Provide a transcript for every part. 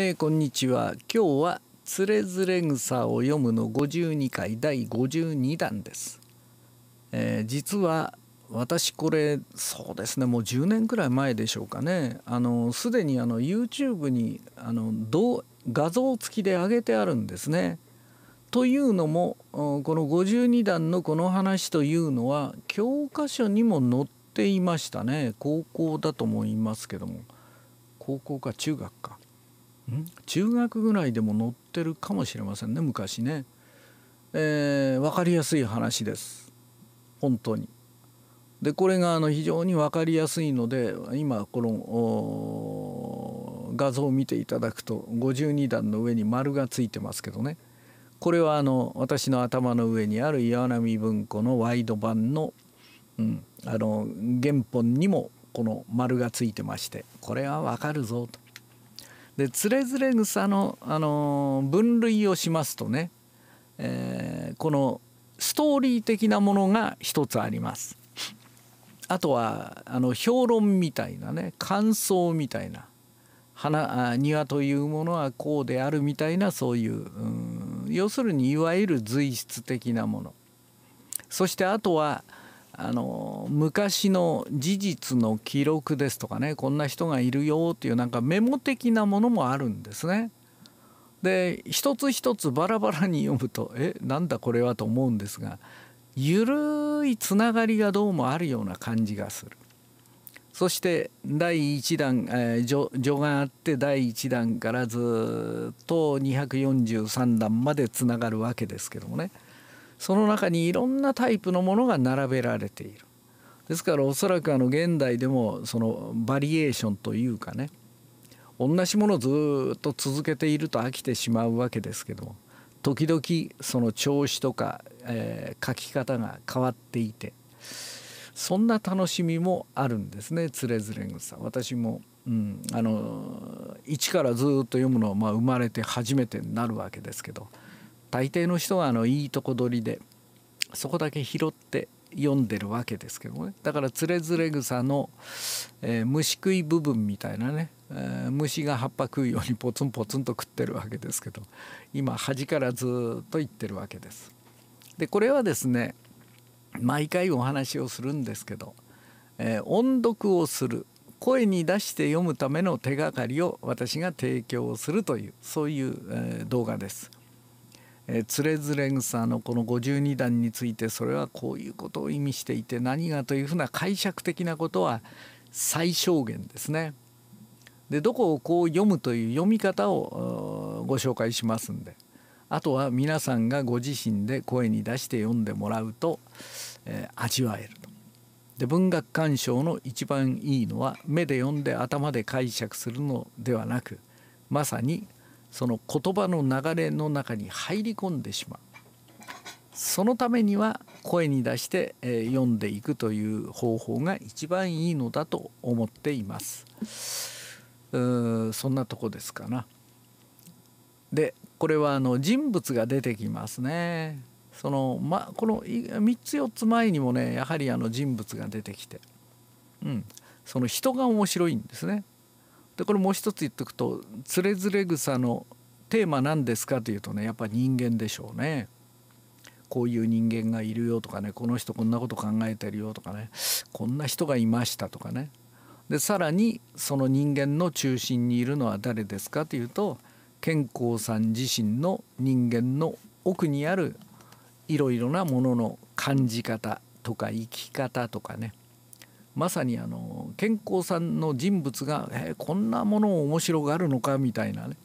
えー、こんにちは今日は「つれづれ草を読む」の52回第52弾です、えー、実は私これそうですねもう10年くらい前でしょうかねあのすでにあの YouTube にあの画像付きで上げてあるんですね。というのもこの52段のこの話というのは教科書にも載っていましたね高校だと思いますけども高校か中学か中学ぐらいでも載ってるかもしれませんね昔ね、えー、分かりやすい話です本当に。でこれがあの非常に分かりやすいので今この画像を見ていただくと52段の上に丸がついてますけどねこれはあの私の頭の上にある岩波文庫のワイド版の,、うん、あの原本にもこの丸がついてましてこれは分かるぞと。でつれづれ草の、あの分類をしますとね、えー、このストーリー的なものが一つあります。あとはあの評論みたいなね感想みたいな花あ庭というものはこうであるみたいなそういう、うん、要するにいわゆる随筆的なものそしてあとはあの昔の事実の記録ですとかねこんな人がいるよっていうなんかメモ的なものもあるんですね。で一つ一つバラバラに読むと「えなんだこれは?」と思うんですがるいつながりがどうもあるような感じがする。そして第1弾、えー、序があって第1弾からずっと243弾までつながるわけですけどもね。その中にいろんなタイプのものが並べられている。ですからおそらくあの現代でもそのバリエーションというかね同じものをずっと続けていると飽きてしまうわけですけども時々その調子とか、えー、書き方が変わっていてそんな楽しみもあるんですねつれづれ草私も、うん、あの一からずっと読むのはまあ生まれて初めてになるわけですけど。大抵の人はあのいいとこ取りでそこだけ拾って読んでるわけですけどねだから「つれづれ草の」えー、虫食い部分みたいなね、えー、虫が葉っぱ食うようにポツンポツンと食ってるわけですけど今端からずっと言ってるわけです。でこれはですね毎回お話をするんですけど、えー、音読をする声に出して読むための手がかりを私が提供するというそういう、え動画です。えー、つれづれ草のこの52段についてそれはこういうことを意味していて何がというふうな解釈的なことは最小限ですね。でどこをこう読むという読み方をご紹介しますんであとは皆さんがご自身で声に出して読んでもらうと、えー、味わえると。で文学鑑賞の一番いいのは目で読んで頭で解釈するのではなくまさにその言葉の流れの中に入り込んでしまうそのためには声に出して読んでいくという方法が一番いいのだと思っていますうそんなとこですかなでこれはあの人物が出てきますねそのまこの3つ4つ前にもねやはりあの人物が出てきてうんその人が面白いんですねでこれもう一つ言っとくと「つれづれ草」のテーマ何ですかというとねやっぱ人間でしょうね。こういう人間がいるよとかねこの人こんなこと考えてるよとかねこんな人がいましたとかねでさらにその人間の中心にいるのは誰ですかというと健康さん自身の人間の奥にあるいろいろなものの感じ方とか生き方とかねまさにあの健康さんの人物が、えー、こんなものを面白がるのかみたいなね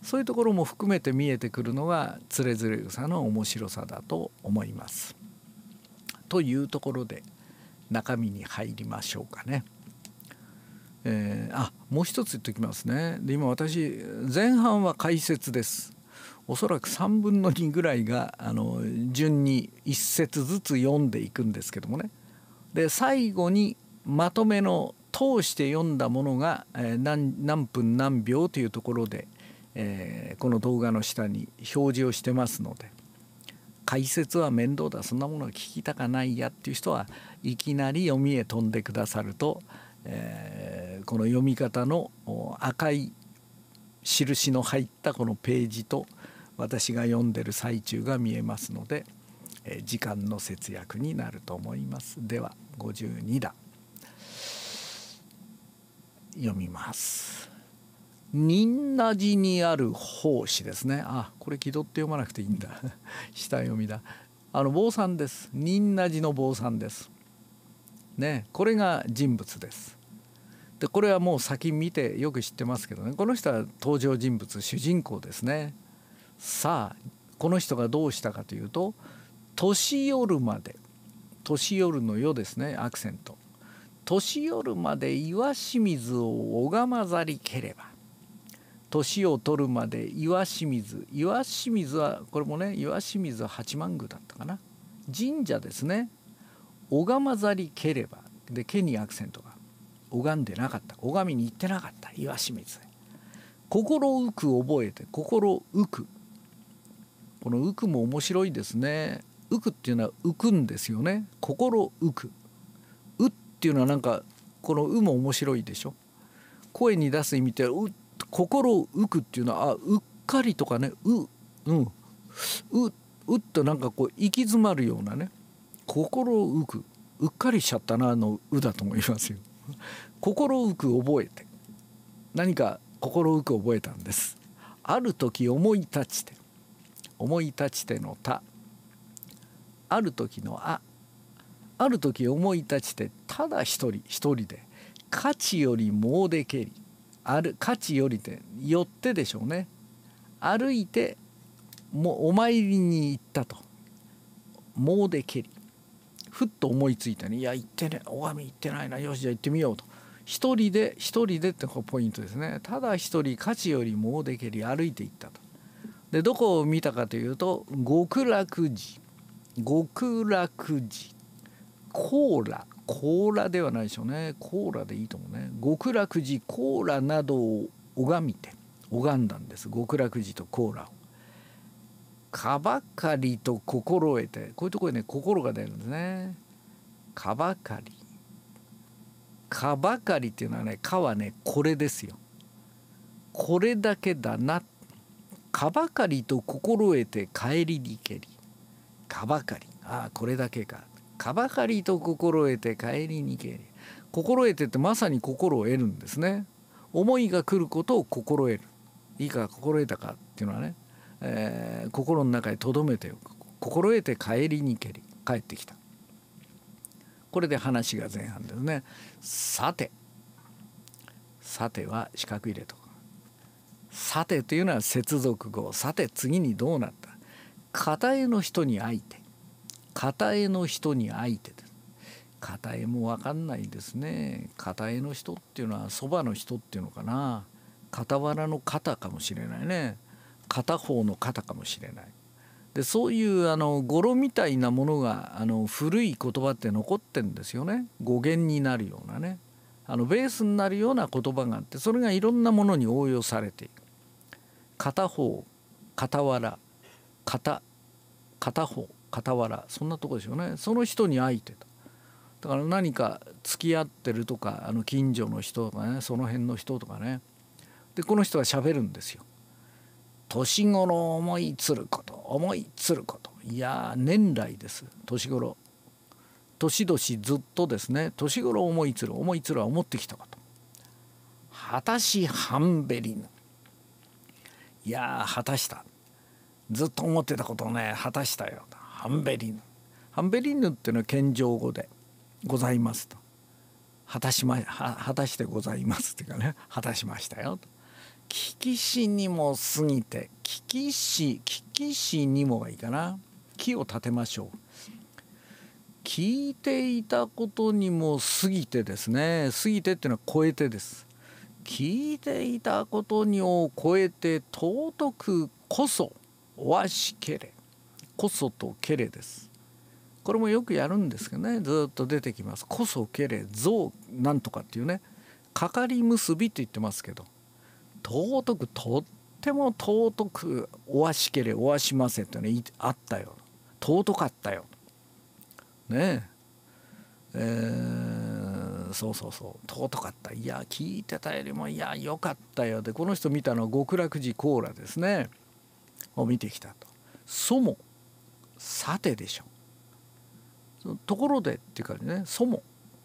そういうところも含めて見えてくるのが「つれづれ草」の面白さだと思います。というところで中身に入りましょうかね。えー、あもう一つ言っておきますね。で今私前半は解説です。おそらく3分の2ぐらいがあの順に1節ずつ読んでいくんですけどもねで最後にまとめの通して読んだものが何何分何秒というところで、えー、この動画の下に表示をしてますので解説は面倒だそんなものは聞きたかないやっていう人はいきなり読みへ飛んでくださると、えー、この読み方の赤い印の入ったこのページと私が読んでる最中が見えますので、えー、時間の節約になると思います。では52だ読みます。仁和寺にある奉仕ですね。あ、これ気取って読まなくていいんだ。下読みだ。あの坊さんです。仁和寺の坊さんです。ね、これが人物です。で、これはもう先見てよく知ってますけどね。この人は登場人物主人公ですね。さあ、この人がどうしたかというと、年夜まで。年夜の夜ですね。アクセント。年寄るまで岩清水を拝まざりければ年を取るまで岩清水岩清水はこれもね岩清水八幡宮だったかな神社ですね拝まざりければで「け」にアクセントが拝んでなかった拝みに行ってなかった岩清水心浮く覚えて心浮くこの浮くも面白いですね浮くっていうのは浮くんですよね心浮くっていうのはなんかこの「う」も面白いでしょ声に出す意味ってう心を「うく」っていうのはあうっかりとかね「う」うん「う」うっとなんかこう行き詰まるようなね心を浮くうっかりしちゃったなの「う」だと思いますよ。心を浮く覚えて何か心を浮く覚えたんです。ある時思い立ちて思い立ちての「た」ある時の「あ」ある時思い立ちてただ一人一人で価値よりもうでけりある価値よりてよってでしょうね歩いてもお参りに行ったともうでけりふっと思いついたねいや行ってねお拝み行ってないなよしじゃあ行ってみようと一人で一人でってこポイントですねただ一人価値よりもうでけり歩いて行ったとでどこを見たかというと極楽寺極楽寺コーラコーラではないでしょうねコーラでいいと思うね極楽寺コーラなどを拝みて拝んだんです極楽寺とコーラを。かばかりと心得てこういうところね心が出るんですね。かばかり。かばかりっていうのはね「か」はねこれですよ。これだけだな。かばかりと心得て帰りにけり。かばかり。ああこれだけか。かばかりと心得て帰りにけり心得てってまさに心を得るんですね思いが来ることを心得るいいか心得たかっていうのはね、えー、心の中に留めておく心得て帰りにけり帰ってきたこれで話が前半ですねさてさては四角入れとさてというのは接続語さて次にどうなった片絵の人に会いて片絵の人に相手です片江も分かんないですね片絵の人っていうのはそばの人っていうのかな傍らの肩かもしれないね片方の肩かもしれないでそういうあの語呂みたいなものがあの古い言葉って残ってんですよね語源になるようなねあのベースになるような言葉があってそれがいろんなものに応用されていく片方傍ら片片方傍らそんなとこでしょうねその人に会いてとだから何か付き合ってるとかあの近所の人とかねその辺の人とかねでこの人は喋るんですよ。年頃思いつること思いつることいや年来です年頃年々ずっとですね年頃思いつる思いつるは思ってきたこと果たしンベリぬいや果たしたずっと思ってたことをね果たしたよとハンベリンハンベリンヌっていうのは謙譲語で「ございます」と「果たしま果たしてございます」っていうかね「果たしましたよ」と。聞き死にも過ぎて聞き死聞き死にもがいいかな木を立てましょう聞いていたことにも過ぎてですね過ぎてっていうのは超えてです聞いていたことにを超えて尊くこそおわしけれこそとけれですこれもよくやるんですけどねずっと出てきます「こそけれぞなんとか」っていうね「かかり結び」って言ってますけど尊くとっても尊く「おわしけれおわしませ」ってねあったよ尊かったよ。ねえー、そうそうそう尊かったいや聞いてたよりもいやよかったよでこの人見たのは極楽寺コーラですねを見てきたと。もさてでしょところでっていうかねそも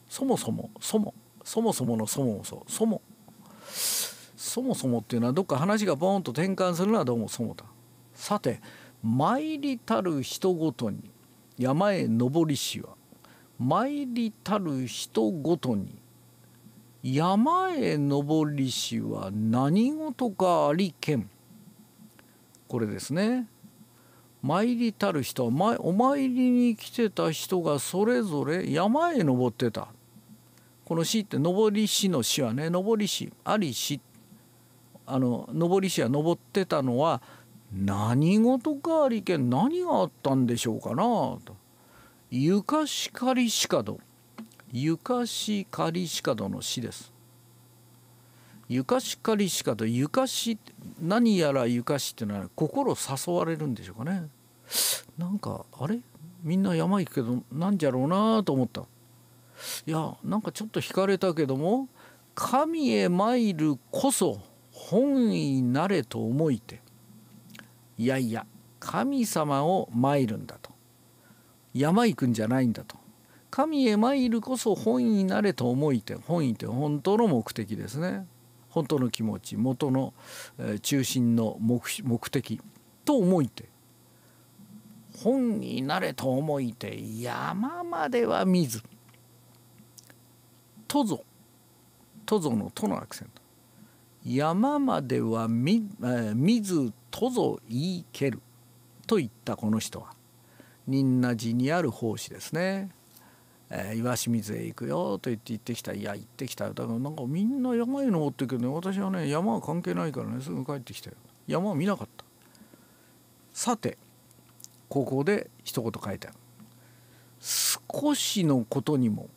そもそもそもそもそものそもそそもそもそもっていうのはどっか話がボーンと転換するのはどうもそもださて参りたる人ごとに山へ登りしは参りたる人ごとに山へ登りしは何事かありけんこれですね参りたる人はお参りに来てた人がそれぞれ山へ登ってたこの死って登り死の死はね登り死あり死あの登り死は登ってたのは何事かありけん何があったんでしょうかなと。ゆかしかりしかどゆかしかりしかどの死です。ゆかしかりしかとゆかし何やらゆかしっていうのは心誘われるんでしょうかね。なんかあれみんな山行くけどなんじゃろうなと思ったいやなんかちょっと惹かれたけども神へ参るこそ本意なれと思いていやいや神様を参るんだと山行くんじゃないんだと神へ参るこそ本意なれと思いて本意って本当の目的ですね本当の気持ち元の中心の目的と思いて本になれと思いて山までは見ず。とぞ。とぞのとのアクセント。山までは見,、えー、見ずとぞ言いけると言ったこの人は仁和寺にある奉仕ですね。えー、岩清水へ行くよと言って行ってきたいや行ってきたよだからなんかみんな山へ登ってくけどね私はね山は関係ないからねすぐ帰ってきたよ山は見なかったさて高校で一言書いてある少しのことにも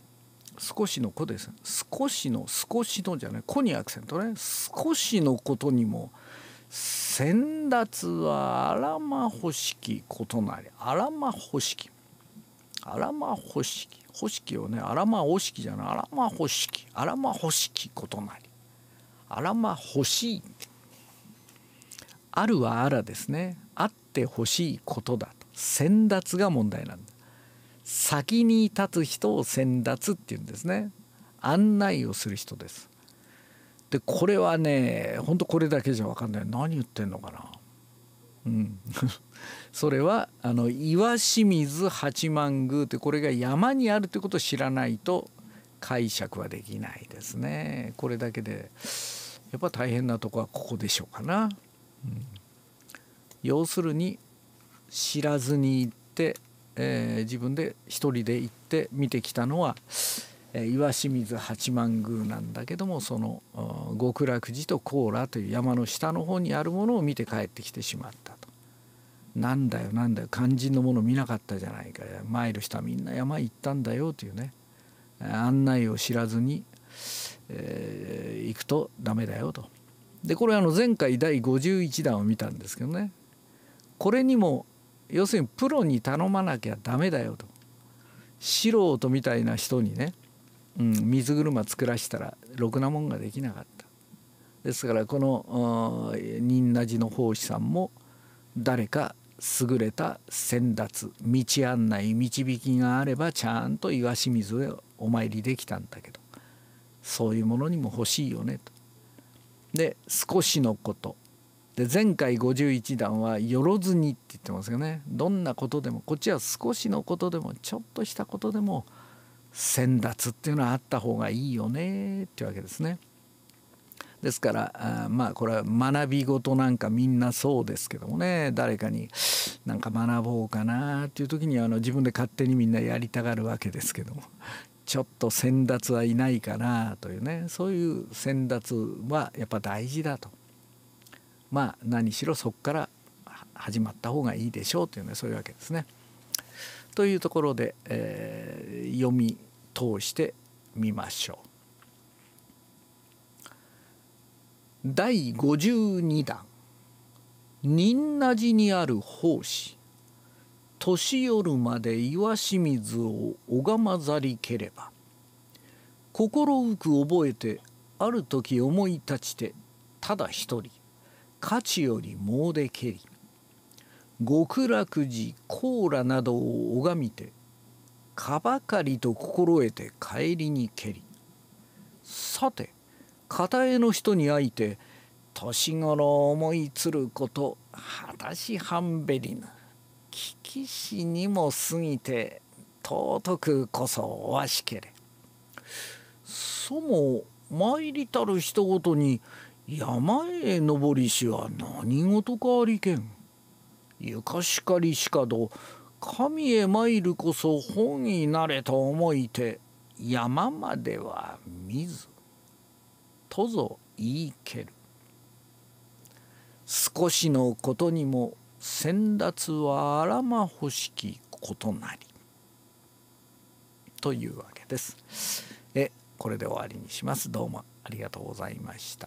少しの子です、少しの少しのじゃない子にアクセントね少しのことにも先達はあらまほしきことなりあらまほしきあらまほしきほしきをねあらまおしきじゃないあらまほしきあらまほしきことなりあらまほしいあるはあらですねあってほしいことだ先達が問題なんだ先に立つ人を先達っていうんですね案内をする人ですでこれはねほんとこれだけじゃ分かんない何言ってんのかなうん それはあの岩清水八幡宮ってこれが山にあるということを知らないと解釈はできないですねこれだけでやっぱ大変なとこはここでしょうかな、うん、要するに知らずに行って、えー、自分で一人で行って見てきたのは、えー、岩清水八幡宮なんだけどもその極楽寺と高羅という山の下の方にあるものを見て帰ってきてしまったと。なんだよなんだよ肝心のもの見なかったじゃないか参る人はみんな山行ったんだよというね案内を知らずに、えー、行くと駄目だよと。でこれあの前回第51弾を見たんですけどねこれにも要するにプロに頼まなきゃダメだよと素人みたいな人にね、うん、水車作らせたらろくなもんができなかったですからこの仁和寺の法師さんも誰か優れた先達道案内導きがあればちゃんと岩清水へお参りできたんだけどそういうものにも欲しいよねと。で少しのことで前回51段は「よろずに」って言ってますよねどんなことでもこっちは少しのことでもちょっとしたことでも先達っていうのはあった方がいいよねっていうわけですね。ですからあまあこれは学び事なんかみんなそうですけどもね誰かになんか学ぼうかなっていう時にあの自分で勝手にみんなやりたがるわけですけどもちょっと先達はいないかなというねそういう先達はやっぱ大事だとまあ何しろそこから始まった方がいいでしょうというねそういうわけですね。というところで、えー、読み通してみましょう。第52弾「仁和寺にある法師」「年るまで岩清水を拝まざりければ」「心浮く覚えてある時思い立ちてただ一人価値より詣でけり極楽寺コーラなどを拝みてかばかりと心得て帰りにけりさて片江の人に会いて年頃思いつること果たし半べりぬ聞きしにも過ぎて尊くこそおわしけれ。そも参りたる人ごとに山へ登りしは何事かありけん。ゆかしかりしかど神へ参るこそ本意なれと思いて山までは見ずとぞ言いける少しのことにも先達はあらまほしきことなりというわけですえこれで終わりにしますどうもありがとうございました